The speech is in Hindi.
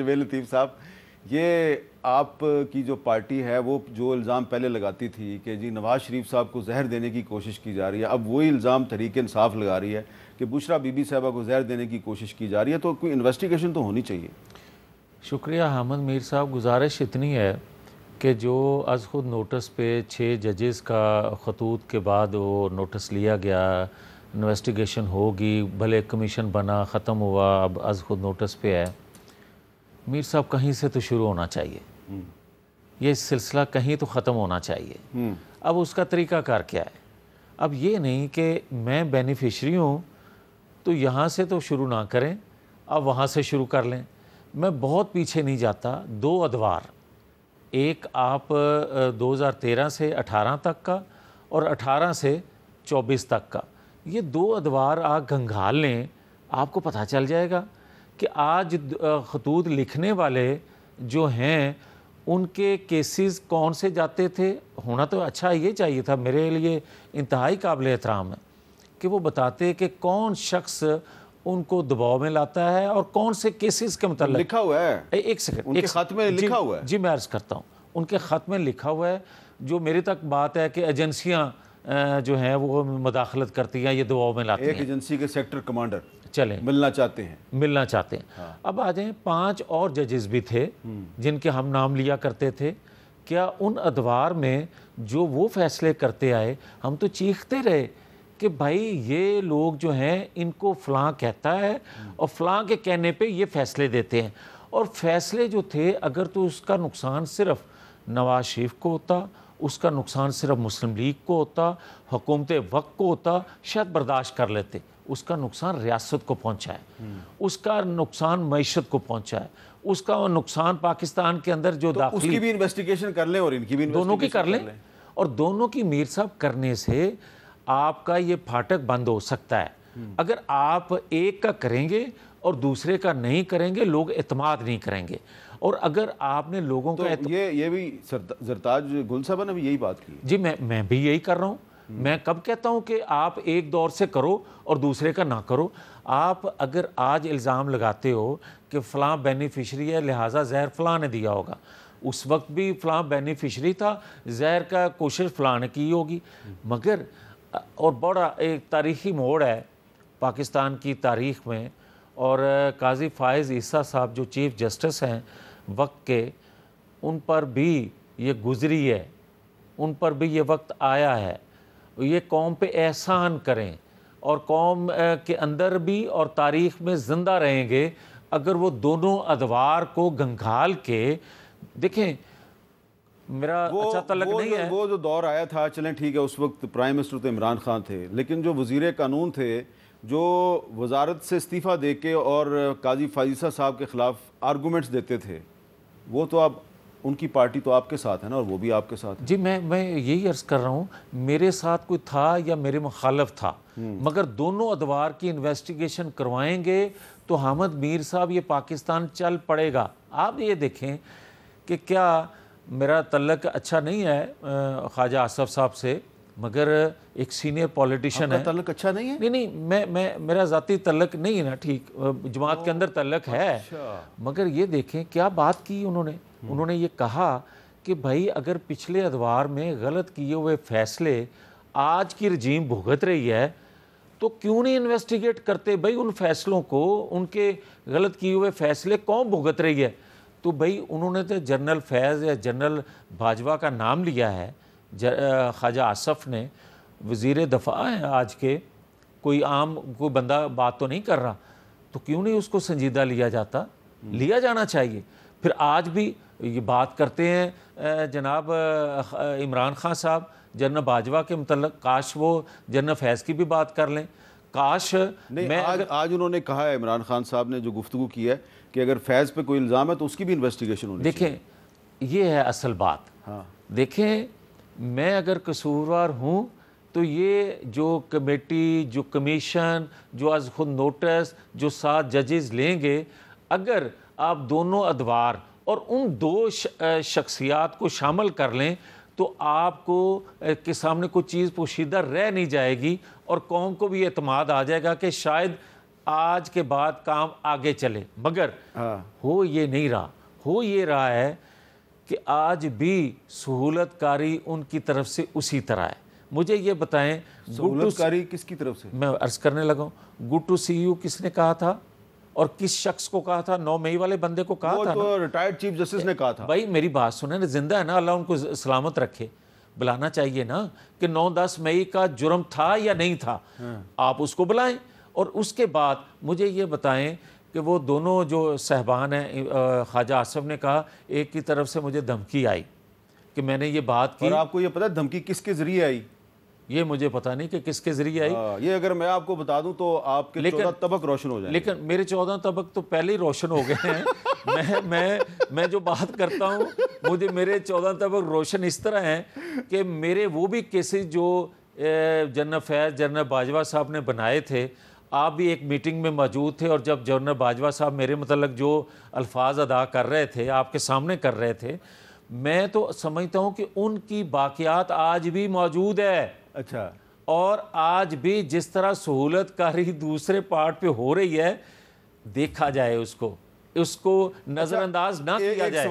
जवेल लतीफ़ साहब ये आपकी जो पार्टी है वो जो इल्ज़ाम पहले लगाती थी कि जी नवाज़ शरीफ साहब को जहर देने की कोशिश की जा रही है अब वही इल्ज़ाम तरीके इंसाफ लगा रही है कि बुशरा बीबी साहबा को जहर देने की कोशिश की जा रही है तो कोई इन्वेस्टिगेशन तो होनी चाहिए शुक्रिया हामद मीर साहब गुजारिश इतनी है कि जो अज खुद नोटिस पे छः जजेस का खतूत के बाद वो नोटिस लिया गया इन्वेस्टिगेशन होगी भले कमीशन बना ख़त्म हुआ अब अज खुद नोटिस पे है मीर साहब कहीं से तो शुरू होना चाहिए हम्म। ये सिलसिला कहीं तो ख़त्म होना चाहिए हम्म। अब उसका तरीकाकार क्या है अब ये नहीं कि मैं बेनिफिशरी हूँ तो यहाँ से तो शुरू ना करें अब वहाँ से शुरू कर लें मैं बहुत पीछे नहीं जाता दो अदवार एक आप 2013 से 18 तक का और 18 से 24 तक का ये दो अदवार आप गंगाल लें आपको पता चल जाएगा कि आज खतूत लिखने वाले जो हैं उनके केसेस कौन से जाते थे होना तो अच्छा ये चाहिए था मेरे लिए इंतहाई काबिल एहतराम है कि वो बताते कि कौन शख्स उनको दबाव में लाता है और कौन से केसेस के मतलब लिखा हुआ है एक सेकंड एक खत में लिखा हुआ है जी मैं अर्ज करता हूँ उनके खत में लिखा हुआ है जो मेरे तक बात है कि एजेंसियाँ जो है वो मुदाखलत करती है ये दबाव में लाती एक है एजेंसी के सेक्टर कमांडर चले मिलना चाहते हैं मिलना चाहते हैं हाँ। अब आ जाए पांच और जजेस भी थे हम्म। जिनके हम नाम लिया करते थे क्या उन अदवार में जो वो फैसले करते आए हम तो चीखते रहे कि भाई ये लोग जो हैं इनको फलां कहता है और फलां के कहने पे ये फैसले देते हैं और फैसले जो थे अगर तो उसका नुकसान सिर्फ नवाज शरीफ को होता उसका नुकसान सिर्फ मुस्लिम लीग को होता हुकूमत वक्त को होता शायद बर्दाश्त कर लेते उसका नुकसान रियासत को पहुंचा है हम्म। उसका नुकसान मीशत को पहुंचा है उसका नुकसान पाकिस्तान के अंदर जो तो उसकी भी इन्वेस्टिगेशन कर लें और इनकी भी दोनों की कर लें और दोनों की मीर साहब करने से आपका ये फाटक बंद हो सकता है हम्म। अगर आप एक का करेंगे और दूसरे का नहीं करेंगे लोग अतमाद नहीं करेंगे और अगर आपने लोगों तो का ये ये भी जरताज गुल साहबा ने भी यही बात की जी मैं मैं भी यही कर रहा हूँ हम्म। मैं कब कहता हूँ कि आप एक दौर से करो और दूसरे का ना करो आप अगर आज इल्ज़ाम लगाते हो कि फ़लाँ बेनिफिशरी है लिहाजा जहर फ़लाँ ने दिया होगा उस वक्त भी फ़लाँ बेनिफिशरी था जहर का कोशिश फ़लाँ ने की होगी मगर और बड़ा एक तारीखी मोड़ है पाकिस्तान की तारीख में और काजी फ़ायज़ ईसा साहब जो चीफ़ जस्टिस हैं वक्त के उन पर भी ये गुज़री है उन पर भी ये वक्त आया है ये कौम पे एहसान करें और कौम के अंदर भी और तारीख़ में ज़िंदा रहेंगे अगर वो दोनों अदवार को गंगाल के देखें मेरा वो, अच्छा तलक वो नहीं है वो जो दौर आया था चलें ठीक है उस वक्त प्राइम मिनिस्टर तो इमरान खान थे लेकिन जो वजीर कानून थे जो वजारत से इस्तीफ़ा दे के और काजी फाजिसा साहब के ख़िलाफ़ आर्गूमेंट्स देते थे वो तो आप उनकी पार्टी तो आपके साथ है ना और वो भी आपके साथ जी मैं मैं यही अर्ज़ कर रहा हूँ मेरे साथ कोई था या मेरे मुखालफ था हम्म। मगर दोनों अदवार की इन्वेस्टिगेशन करवाएंगे तो हामद मीर साहब ये पाकिस्तान चल पड़ेगा आप ये देखें कि क्या मेरा तल्लक अच्छा नहीं है ख्वाजा आसफ साहब से मगर एक सीनियर पॉलिटिशियन है तल्लक अच्छा नहीं है नहीं नहीं मैं मैं मेरा ज़ाती तल्लक नहीं है ना ठीक जमात के अंदर तल्लक है अच्छा। मगर ये देखें क्या बात की उन्होंने हम्म। उन्होंने ये कहा कि भाई अगर पिछले अदवार में गलत किए हुए फैसले आज की रजीम भुगत रही है तो क्यों नहीं इन्वेस्टिगेट करते भाई उन फैसलों को उनके गलत किए हुए फैसले कौन भुगत रही है तो भाई उन्होंने तो जनरल फैज़ या जनरल बाजवा का नाम लिया है ख्वाजा आसफ़ ने वज़ी दफ़ा है आज के कोई आम कोई बंदा बात तो नहीं कर रहा तो क्यों नहीं उसको संजीदा लिया जाता हम्म। लिया जाना चाहिए फिर आज भी ये बात करते हैं जनाब इमरान खान साहब जनरल बाजवा के मतलब काश वो जनरल फैज़ की भी बात कर लें काश नहीं मैं आज, अगर... आज उन्होंने कहा है इमरान खान साहब ने जो गुफ्तु की है कि अगर फैज़ पे कोई इल्ज़ाम है तो उसकी भी इन्वेस्टिगेशन होनी देखें ये है असल बात हाँ देखें मैं अगर कसूरवार हूँ तो ये जो कमेटी जो कमीशन जो आज खुद नोटिस जो सात जजेस लेंगे अगर आप दोनों अदवार और उन दो शख्सियात को शामिल कर लें तो आपको के सामने कोई चीज़ पोशीदा रह नहीं जाएगी और कौम को भी अतमाद आ जाएगा कि शायद आज के बाद काम आगे चले मगर हाँ। हो ये नहीं रहा हो ये रहा है कि आज भी सहूलतकारी उनकी तरफ से उसी तरह है मुझे ये बताएं सहूलतकारी किसकी तरफ से मैं अर्ज करने लगा गुड टू सी यू किसने कहा था और किस शख्स को कहा था नौ मई वाले बंदे को कहा था तो रिटायर्ड चीफ जस्टिस ने कहा था भाई मेरी बात सुने ना जिंदा है ना अल्लाह उनको सलामत रखे बुलाना चाहिए ना कि नौ दस मई का जुर्म था या नहीं था हाँ। आप उसको बुलाएं और उसके बाद मुझे ये बताएं कि वो दोनों जो सहबान हैं ख्वाजा आसफ ने कहा एक की तरफ से मुझे धमकी आई कि मैंने ये बात की और आपको ये पता है धमकी किसके ज़रिए आई ये मुझे पता नहीं कि किसके ज़रिए आई आ, हाँ, ये अगर मैं आपको बता दूं तो आपके लेकिन तबक रोशन हो जाए लेकिन मेरे चौदह तबक तो पहले ही रोशन हो गए हैं मैं मैं मैं जो बात करता हूँ मुझे मेरे चौदह तबक रोशन इस तरह हैं कि मेरे वो भी केसेस जो जनरल फैज जनरल बाजवा साहब ने बनाए थे आप भी एक मीटिंग में मौजूद थे और जब जनरल बाजवा साहब मेरे मतलब जो अल्फाज अदा कर रहे थे आपके सामने कर रहे थे मैं तो समझता हूँ कि उनकी बाकियात आज भी मौजूद है अच्छा और आज भी जिस तरह सहूलत कारी दूसरे पार्ट पे हो रही है देखा जाए उसको उसको अच्छा, नजरअंदाज ना किया जाए